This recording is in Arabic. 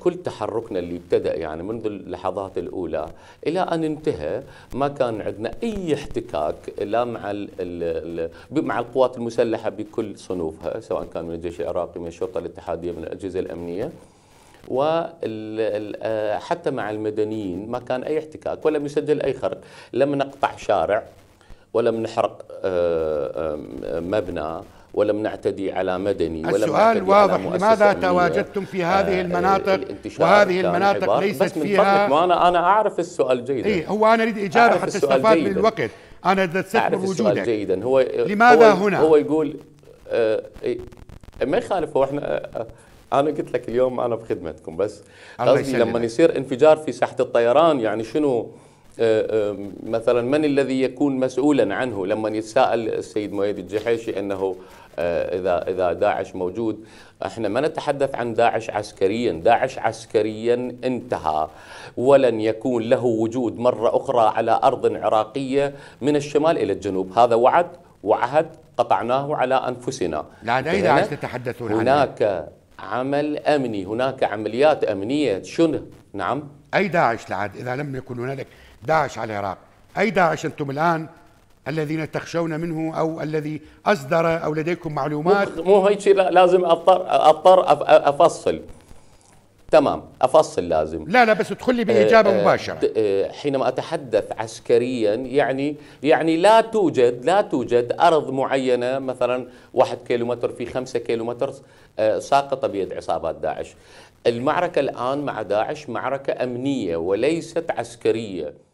كل تحركنا اللي ابتدأ يعني منذ اللحظات الأولى إلى أن انتهى ما كان عندنا أي احتكاك لا مع الـ الـ مع القوات المسلحة بكل صنوفها سواء كان من الجيش العراقي من الشرطة الاتحادية من الأجهزة الأمنية وحتى مع المدنيين ما كان أي احتكاك ولم يسجل أي خرق لم نقطع شارع ولم نحرق آه، آه، مبنى ولم نعتدي على مدني ولم السؤال واضح لماذا تواجدتم في آه، هذه المناطق وهذه المناطق ليست بس من فيها ما أنا أنا أعرف السؤال جيدا إيه هو أنا أريد إجابة حتى استفاد من الوقت أنا أستثمر وجودك جيدا هو لماذا هو هنا هو يقول آه إيه، ما يخالف هو احنا آه، انا قلت لك اليوم انا بخدمتكم بس قصدي لما يصير انفجار في ساحه الطيران يعني شنو آه، آه، مثلا من الذي يكون مسؤولا عنه لما يتساءل السيد مؤيد الجحيشي انه آه، اذا اذا داعش موجود احنا ما نتحدث عن داعش عسكريا، داعش عسكريا انتهى ولن يكون له وجود مره اخرى على ارض عراقيه من الشمال الى الجنوب، هذا وعد وعهد قطعناه على انفسنا. لا داعش تتحدثون عنه. هناك عمل امني هناك عمليات امنيه شنو نعم اي داعش لعاد اذا لم يكن هنالك داعش على العراق اي داعش انتم الان الذين تخشون منه او الذي اصدر او لديكم معلومات مو, مو هيك لازم اضطر اضطر افصل تمام افصل لازم لا لا بس ادخل لي باجابه آه، آه، مباشره آه، حينما اتحدث عسكريا يعني يعني لا توجد لا توجد ارض معينه مثلا واحد كيلومتر في خمسة كيلومتر ساقطه بيد عصابات داعش المعركه الان مع داعش معركه امنيه وليست عسكريه